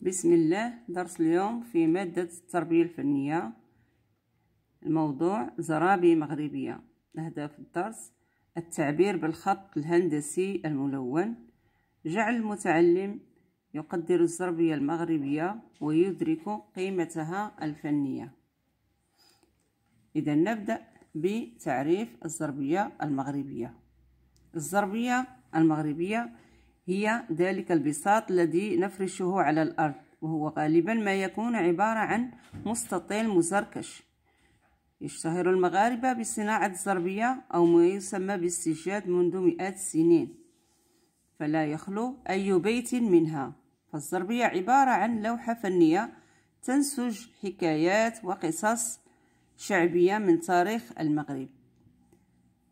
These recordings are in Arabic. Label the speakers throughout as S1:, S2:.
S1: بسم الله درس اليوم في مادة التربية الفنية الموضوع زرابي مغربية أهداف الدرس التعبير بالخط الهندسي الملون جعل المتعلم يقدر الزربية المغربية ويدرك قيمتها الفنية إذا نبدأ بتعريف الزربية المغربية الزربية المغربية هي ذلك البساط الذي نفرشه على الأرض وهو غالبا ما يكون عبارة عن مستطيل مزركش يشتهر المغاربة بصناعة الزربية أو ما يسمى بالسجاد منذ مئات السنين فلا يخلو أي بيت منها فالزربية عبارة عن لوحة فنية تنسج حكايات وقصص شعبية من تاريخ المغرب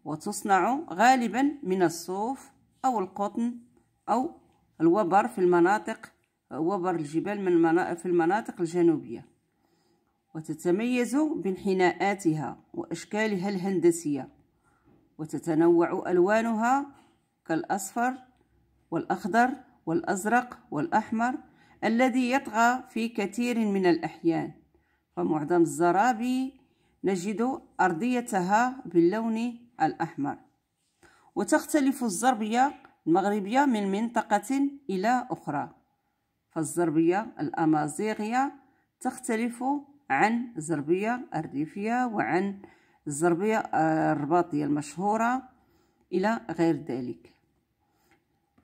S1: وتصنع غالبا من الصوف أو القطن أو الوبر في المناطق وبر الجبال من في المناطق الجنوبية وتتميز بانحناءاتها وأشكالها الهندسية وتتنوع ألوانها كالأصفر والأخضر والأزرق والأحمر الذي يطغى في كثير من الأحيان فمعظم الزرابي نجد أرضيتها باللون الأحمر وتختلف الزربية المغربية من منطقة إلى أخرى فالزربية الأمازيغية تختلف عن الزربية الريفية وعن الزربية الرباطية المشهورة إلى غير ذلك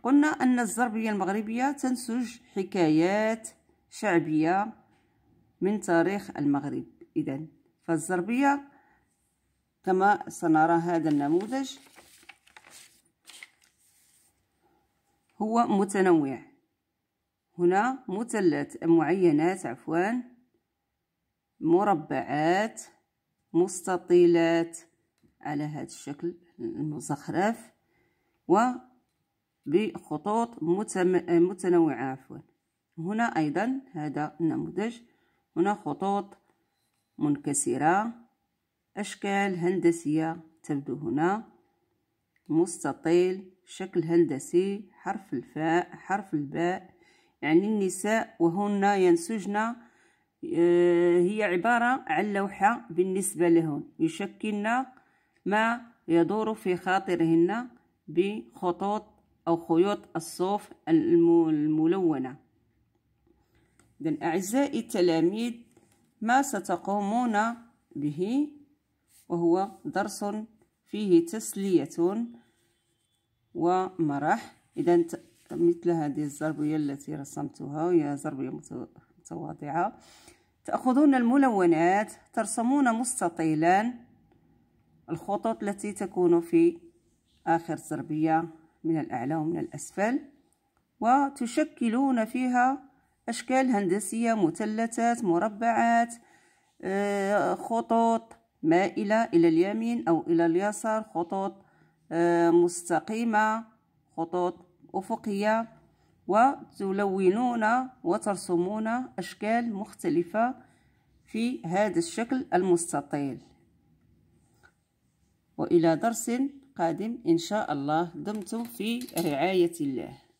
S1: قلنا أن الزربية المغربية تنسج حكايات شعبية من تاريخ المغرب إذا فالزربية كما سنرى هذا النموذج هو متنوع هنا مثلث معينات عفوا مربعات مستطيلات على هذا الشكل المزخرف وبخطوط متنوعة عفوا هنا أيضا هذا النموذج هنا خطوط منكسرة أشكال هندسية تبدو هنا مستطيل شكل هندسي حرف الفاء حرف الباء يعني النساء وهن ينسجن آه، هي عبارة عن لوحة بالنسبة لهن يشكلن ما يدور في خاطرهن بخطوط أو خيوط الصوف الملونة إذن أعزائي التلاميذ ما ستقومون به وهو درس فيه تسلية ومرح إذا مثل هذه الزربية التي رسمتها هي زربية متواضعة تأخذون الملونات ترسمون مستطيلا الخطوط التي تكون في آخر زربية من الأعلى ومن الأسفل وتشكلون فيها أشكال هندسية مثلثات مربعات آه، خطوط مائلة إلى اليمين أو إلى اليسار خطوط آه، مستقيمة خطوط أفقية وتلونون وترسمون أشكال مختلفة في هذا الشكل المستطيل وإلى درس قادم إن شاء الله دمتم في رعاية الله